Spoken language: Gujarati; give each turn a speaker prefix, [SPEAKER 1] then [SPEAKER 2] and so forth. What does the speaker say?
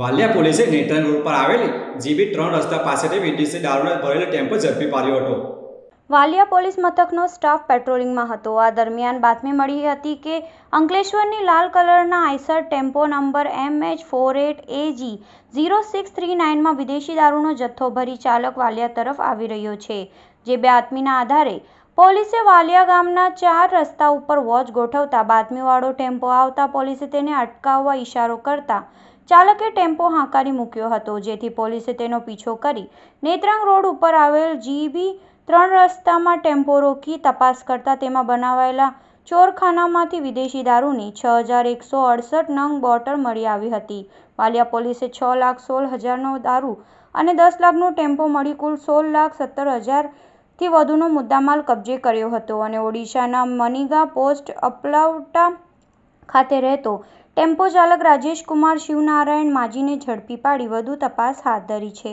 [SPEAKER 1] વાલિયા પોલીસે નેટન રોડ પર આવેલી જીબી ત્રણ રસ્તા પાસેથી વીટીસી દારૂનો ભરેલો ટેમ્પો ઝડપી પાડ્યો હતો વાલિયા પોલીસ મથકનો સ્ટાફ પેટ્રોલિંગમાં હતો આ દરમિયાન બાતમી મળી હતી કે અંકલેશ્વરની લાલ કલરના Eicher tempo number M H four eight A G zero six three નાઇનમાં વિદેશી દારૂનો જથ્થો ભરી ચાલક વાલિયા તરફ આવી રહ્યો છે જે બાતમીના આધારે પોલીસે વાલિયા ગામના ચાર રસ્તા ઉપર વોચ ગોઠવતા બાતમીવાળો ટેમ્પો આવતા પોલીસે તેને અટકાવવા ઇશારો કરતા ચાલકે ટેમ્પો હાંકારી મૂક્યો હતો જેથી પોલીસે તેનો પીછો કરી નેત્રાંગ રોડ ઉપર આવેલ જીબી ત્રણ રસ્તામાં ટેમ્પો રોકી તપાસ કરતા તેમાં બનાવાયેલા ચોરખાનામાંથી વિદેશી દારૂની છ હજાર એકસો અડસઠ નંગ બોટલ મળી આવી હતી વાલિયા પોલીસે છ લાખ સોળ હજારનો દારૂ અને દસ લાખનો ટેમ્પો મળી કુલ સોળ લાખ સત્તર હજારથી વધુનો મુદ્દામાલ કબજે કર્યો હતો અને ઓડિશાના મનીગા પોસ્ટ અપલાવટા ખાતે રહેતો ટેમ્પો ચાલક રાજેશ કુમાર શિવનારાયણ માજીને ઝડપી પાડી વધુ તપાસ હાથ ધરી છે